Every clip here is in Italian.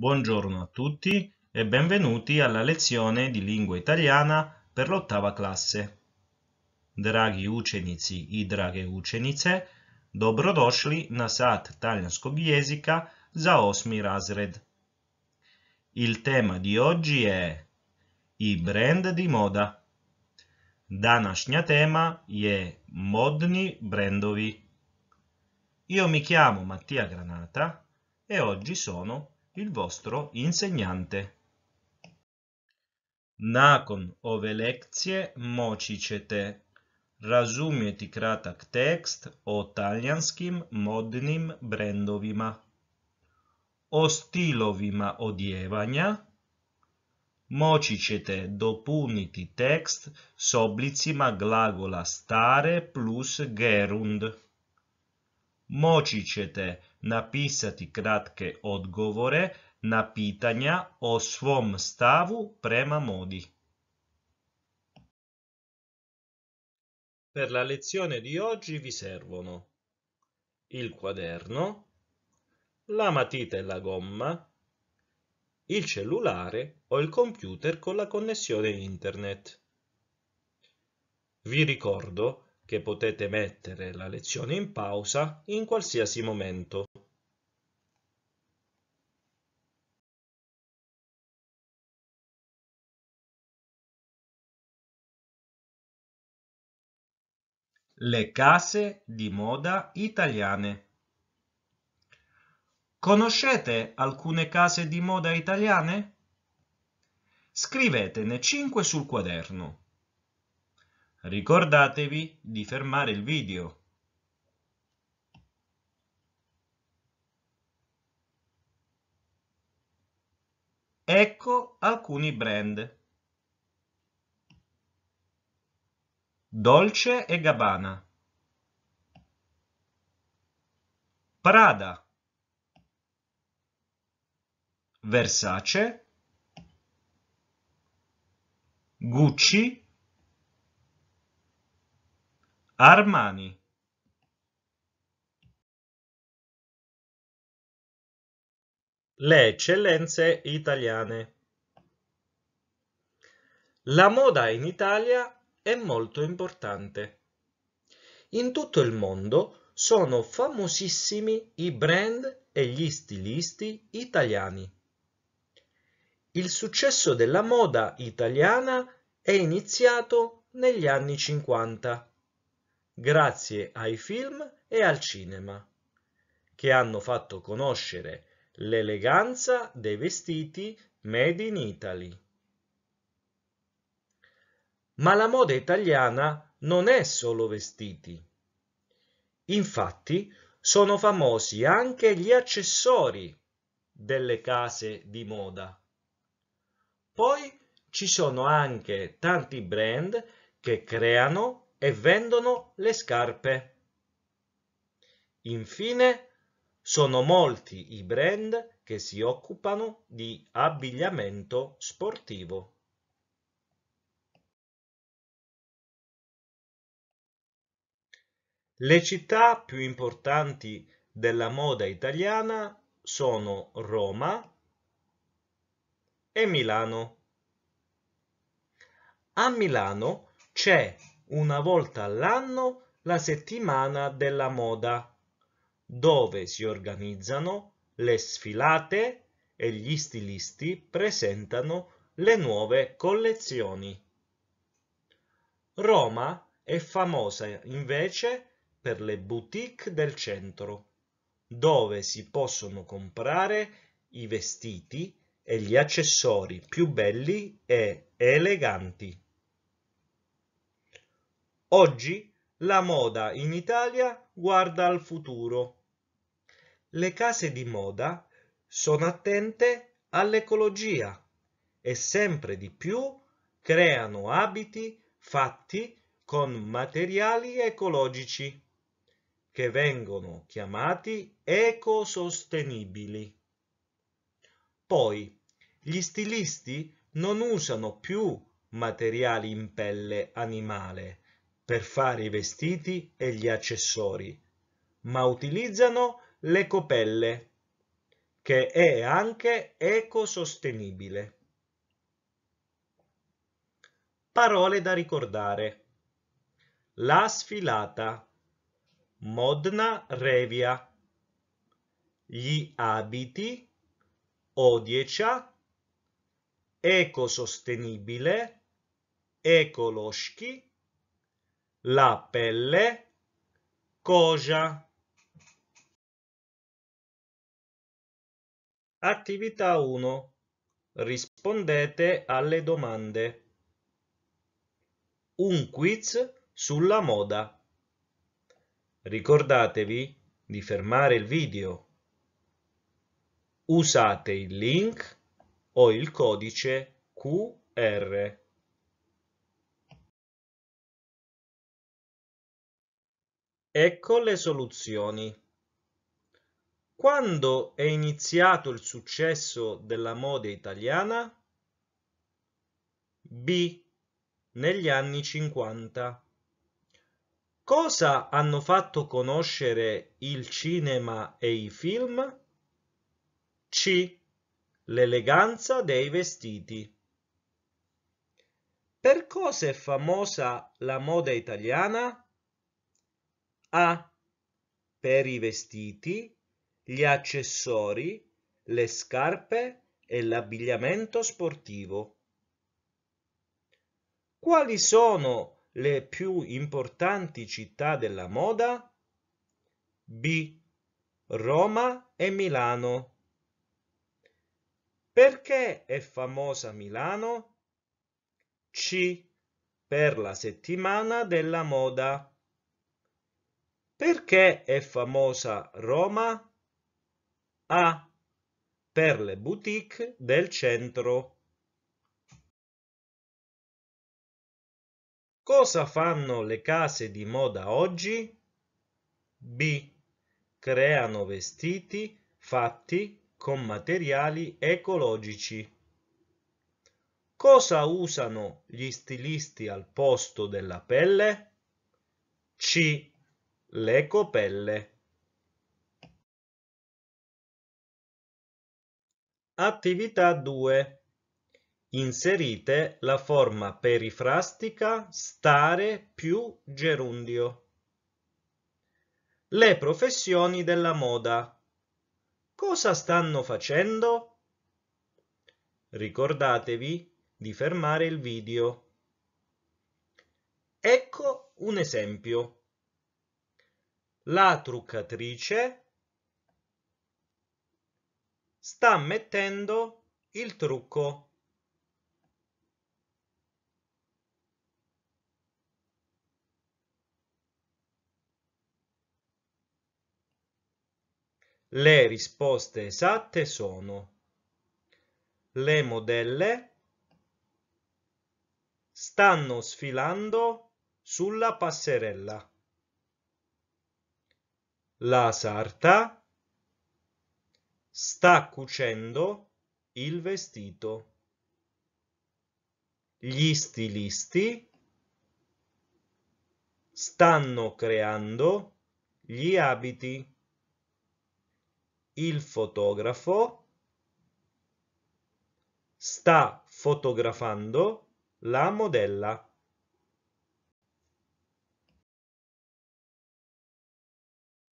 Buongiorno a tutti e benvenuti alla lezione di lingua italiana per l'ottava classe. Draghi učenici i drage učenice, dobrodošli na sat talianskog jezika za osmi razred. Il tema di oggi è i brand di moda. Današnja tema je modni brendovi. Io mi chiamo Mattia Granata e oggi sono il vostro insegnante. Nacon ove lekcije moći ćete razumjeti kratak tekst o talijanskim modnim brendovima, o stilovima odjevanja, moći ćete dopuniti tekst s oblicima glagola stare plus gerund. Moći ćete napisati kratke odgovore na pitanja o svom stavu prema modi. Per la lezione di oggi vi servono il quaderno, la matita e la gomma, il cellulare o il computer con la connessione internet. Vi ricordo che potete mettere la lezione in pausa in qualsiasi momento. Le case di moda italiane Conoscete alcune case di moda italiane? Scrivetene 5 sul quaderno. Ricordatevi di fermare il video. Ecco alcuni brand. Dolce e Gabbana. Prada. Versace. Gucci Armani Le eccellenze italiane La moda in Italia è molto importante. In tutto il mondo sono famosissimi i brand e gli stilisti italiani. Il successo della moda italiana è iniziato negli anni 50 grazie ai film e al cinema, che hanno fatto conoscere l'eleganza dei vestiti made in Italy. Ma la moda italiana non è solo vestiti. Infatti sono famosi anche gli accessori delle case di moda. Poi ci sono anche tanti brand che creano e vendono le scarpe. Infine, sono molti i brand che si occupano di abbigliamento sportivo. Le città più importanti della moda italiana sono Roma e Milano. A Milano c'è una volta all'anno la settimana della moda, dove si organizzano le sfilate e gli stilisti presentano le nuove collezioni. Roma è famosa invece per le boutique del centro, dove si possono comprare i vestiti e gli accessori più belli e eleganti. Oggi la moda in Italia guarda al futuro. Le case di moda sono attente all'ecologia e sempre di più creano abiti fatti con materiali ecologici che vengono chiamati ecosostenibili. Poi, gli stilisti non usano più materiali in pelle animale, per fare i vestiti e gli accessori, ma utilizzano le copelle, che è anche ecosostenibile. Parole da ricordare. La sfilata. Modna Revia. Gli abiti. Odiecia. Ecosostenibile. Ecoloschi la pelle cosa. Attività 1. Rispondete alle domande. Un quiz sulla moda. Ricordatevi di fermare il video. Usate il link o il codice QR. Ecco le soluzioni. Quando è iniziato il successo della moda italiana? B. Negli anni 50. Cosa hanno fatto conoscere il cinema e i film? C. L'eleganza dei vestiti. Per cosa è famosa la moda italiana? A. per i vestiti, gli accessori, le scarpe e l'abbigliamento sportivo. Quali sono le più importanti città della moda? B. Roma e Milano. Perché è famosa Milano? C. Per la settimana della moda. Perché è famosa Roma? A. Per le boutique del centro. Cosa fanno le case di moda oggi? B. Creano vestiti fatti con materiali ecologici. Cosa usano gli stilisti al posto della pelle? C le copelle. Attività 2. Inserite la forma perifrastica stare più gerundio. Le professioni della moda. Cosa stanno facendo? Ricordatevi di fermare il video. Ecco un esempio la truccatrice sta mettendo il trucco. Le risposte esatte sono Le modelle stanno sfilando sulla passerella. La sarta sta cucendo il vestito. Gli stilisti stanno creando gli abiti. Il fotografo sta fotografando la modella.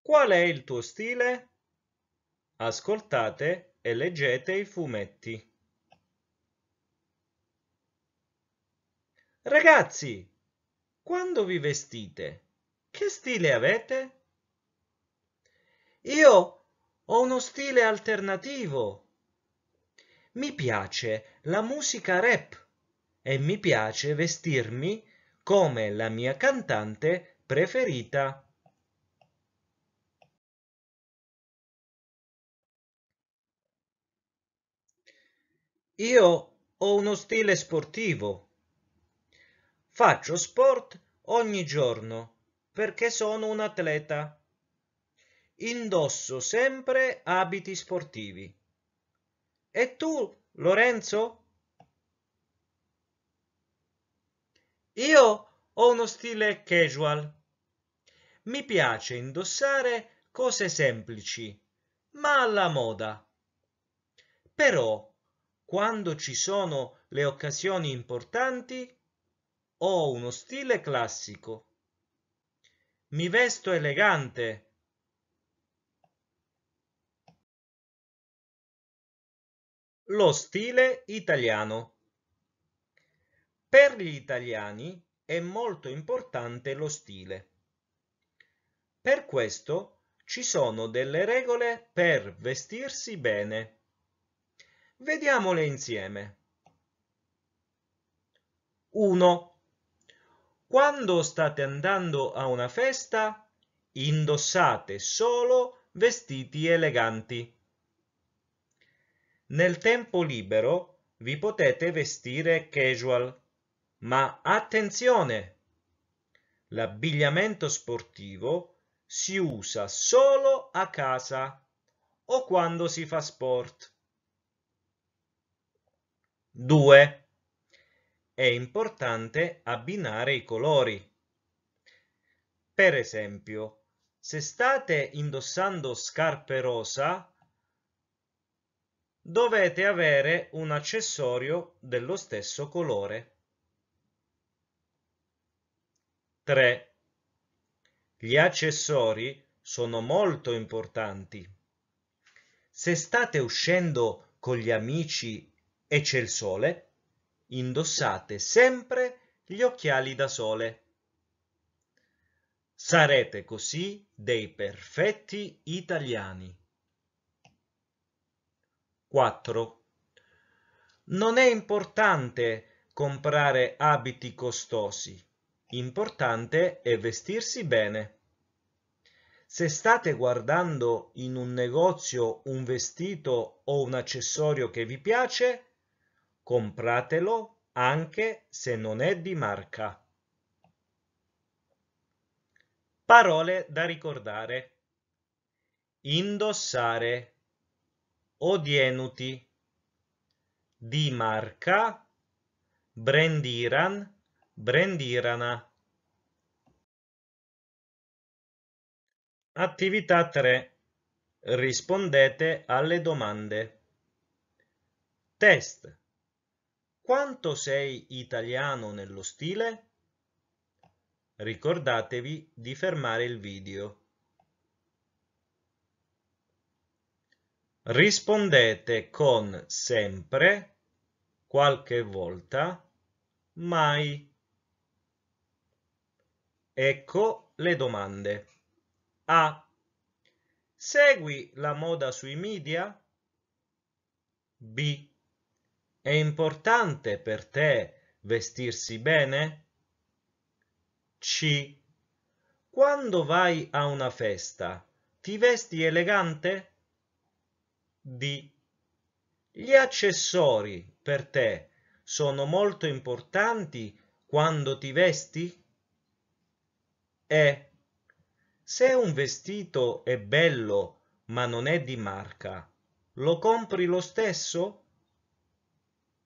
Qual è il tuo stile? Ascoltate e leggete i fumetti. Ragazzi, quando vi vestite, che stile avete? Io ho uno stile alternativo. Mi piace la musica rap e mi piace vestirmi come la mia cantante preferita. Io ho uno stile sportivo. Faccio sport ogni giorno perché sono un atleta. Indosso sempre abiti sportivi. E tu, Lorenzo? Io ho uno stile casual. Mi piace indossare cose semplici, ma alla moda. Però quando ci sono le occasioni importanti, ho uno stile classico. Mi vesto elegante. Lo stile italiano. Per gli italiani è molto importante lo stile. Per questo ci sono delle regole per vestirsi bene. Vediamole insieme. 1. Quando state andando a una festa, indossate solo vestiti eleganti. Nel tempo libero vi potete vestire casual, ma attenzione! L'abbigliamento sportivo si usa solo a casa o quando si fa sport. 2. È importante abbinare i colori. Per esempio, se state indossando scarpe rosa, dovete avere un accessorio dello stesso colore. 3. Gli accessori sono molto importanti. Se state uscendo con gli amici e c'è il sole, indossate sempre gli occhiali da sole. Sarete così dei perfetti italiani. 4. Non è importante comprare abiti costosi, importante è vestirsi bene. Se state guardando in un negozio un vestito o un accessorio che vi piace, Compratelo anche se non è di marca. Parole da ricordare. Indossare. Odienuti. Di marca. Brendiran. Brendirana. Attività 3. Rispondete alle domande. Test. Quanto sei italiano nello stile? Ricordatevi di fermare il video. Rispondete con sempre, qualche volta, mai. Ecco le domande. A. Segui la moda sui media? B. È importante per te vestirsi bene? C. Quando vai a una festa, ti vesti elegante? D. Gli accessori per te sono molto importanti quando ti vesti? E. Se un vestito è bello ma non è di marca, lo compri lo stesso?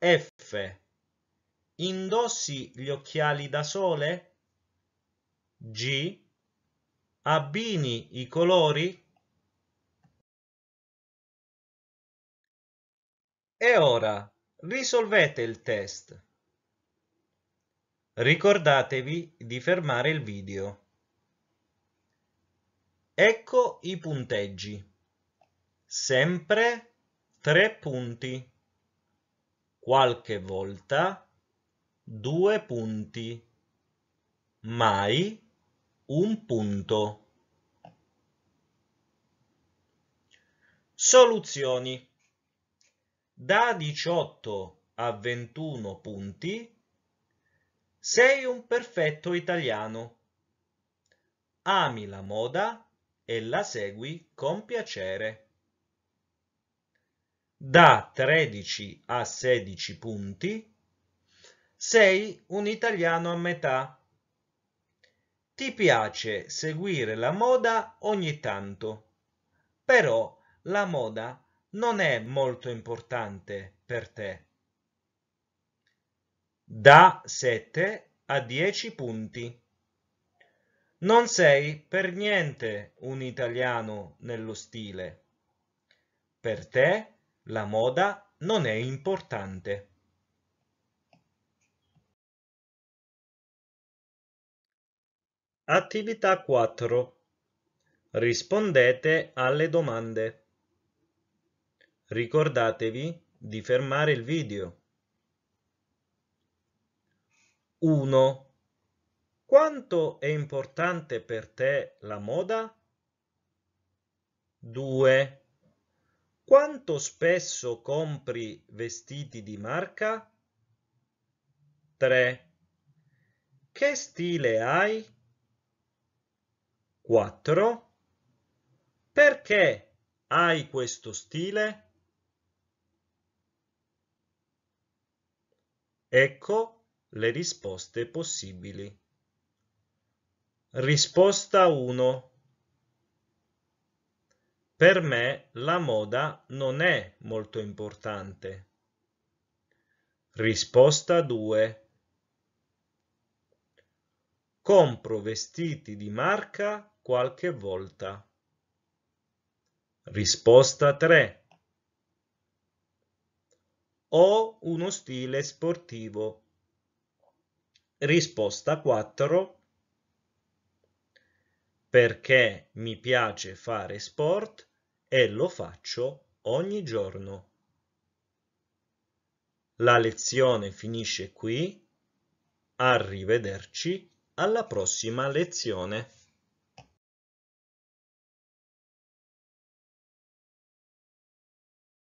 F. Indossi gli occhiali da sole? G. Abbini i colori? E ora risolvete il test. Ricordatevi di fermare il video. Ecco i punteggi. Sempre tre punti qualche volta due punti, mai un punto. Soluzioni. Da 18 a 21 punti sei un perfetto italiano. Ami la moda e la segui con piacere da 13 a 16 punti, sei un italiano a metà. Ti piace seguire la moda ogni tanto, però la moda non è molto importante per te. Da 7 a 10 punti. Non sei per niente un italiano nello stile. Per te la moda non è importante. Attività 4. Rispondete alle domande. Ricordatevi di fermare il video. 1. Quanto è importante per te la moda? 2. Quanto spesso compri vestiti di marca? 3. Che stile hai? 4. Perché hai questo stile? Ecco le risposte possibili. Risposta 1. Per me la moda non è molto importante. Risposta 2. Compro vestiti di marca qualche volta. Risposta 3. Ho uno stile sportivo. Risposta 4 perché mi piace fare sport e lo faccio ogni giorno. La lezione finisce qui. Arrivederci alla prossima lezione.